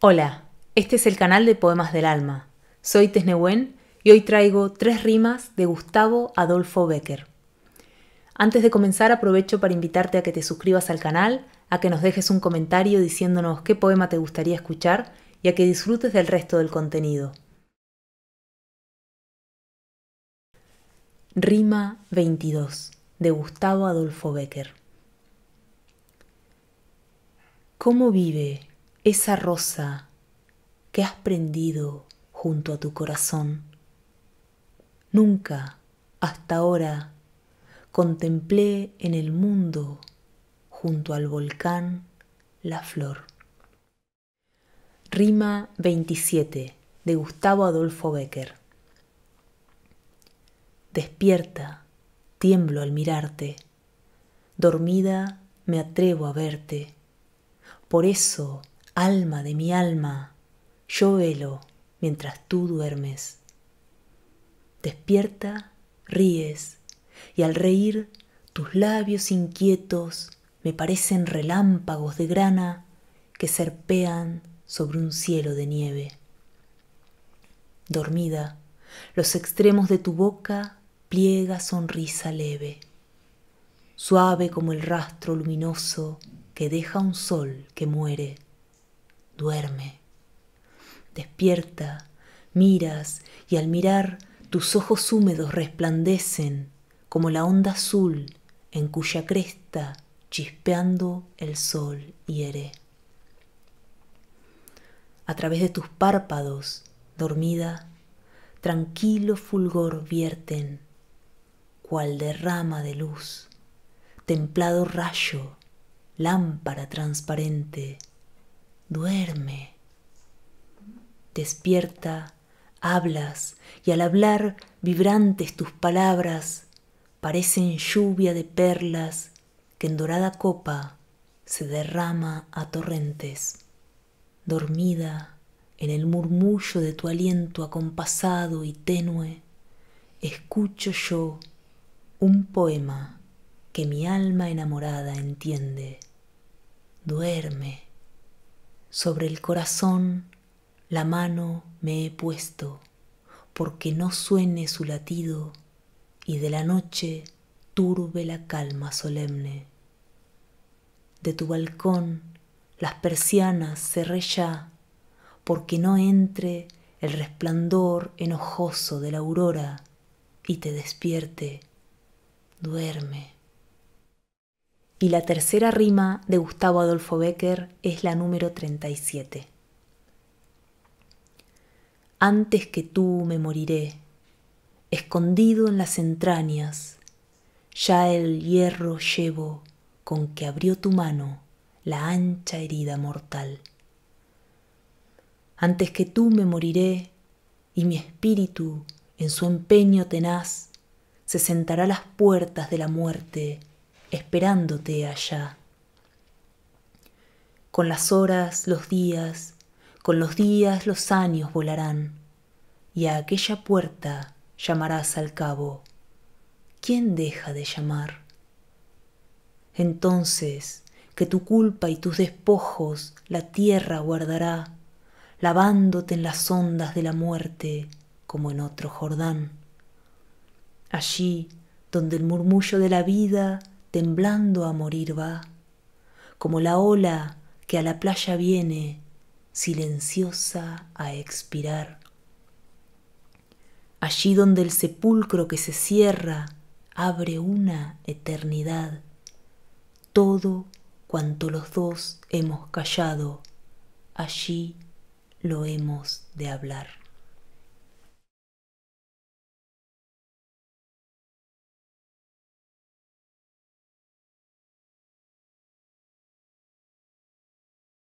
Hola, este es el canal de Poemas del Alma. Soy Tesnewen y hoy traigo tres rimas de Gustavo Adolfo Becker. Antes de comenzar aprovecho para invitarte a que te suscribas al canal, a que nos dejes un comentario diciéndonos qué poema te gustaría escuchar y a que disfrutes del resto del contenido. Rima 22 de Gustavo Adolfo Becker. ¿Cómo vive esa rosa que has prendido junto a tu corazón. Nunca hasta ahora contemplé en el mundo junto al volcán la flor. Rima 27 de Gustavo Adolfo Becker. Despierta, tiemblo al mirarte. Dormida me atrevo a verte. Por eso Alma de mi alma, yo velo mientras tú duermes. Despierta, ríes, y al reír tus labios inquietos me parecen relámpagos de grana que serpean sobre un cielo de nieve. Dormida, los extremos de tu boca pliega sonrisa leve, suave como el rastro luminoso que deja un sol que muere duerme. Despierta, miras y al mirar tus ojos húmedos resplandecen como la onda azul en cuya cresta chispeando el sol hiere. A través de tus párpados, dormida, tranquilo fulgor vierten, cual derrama de luz, templado rayo, lámpara transparente duerme. Despierta, hablas, y al hablar vibrantes tus palabras parecen lluvia de perlas que en dorada copa se derrama a torrentes. Dormida en el murmullo de tu aliento acompasado y tenue, escucho yo un poema que mi alma enamorada entiende. Duerme sobre el corazón la mano me he puesto, porque no suene su latido y de la noche turbe la calma solemne. De tu balcón las persianas cerré ya, porque no entre el resplandor enojoso de la aurora y te despierte. Duerme y la tercera rima de Gustavo Adolfo Becker es la número 37. Antes que tú me moriré, escondido en las entrañas, ya el hierro llevo con que abrió tu mano la ancha herida mortal. Antes que tú me moriré y mi espíritu en su empeño tenaz se sentará a las puertas de la muerte esperándote allá. Con las horas, los días, con los días los años volarán, y a aquella puerta llamarás al cabo. ¿Quién deja de llamar? Entonces, que tu culpa y tus despojos la tierra guardará, lavándote en las ondas de la muerte como en otro Jordán. Allí, donde el murmullo de la vida temblando a morir va, como la ola que a la playa viene, silenciosa a expirar. Allí donde el sepulcro que se cierra abre una eternidad, todo cuanto los dos hemos callado, allí lo hemos de hablar.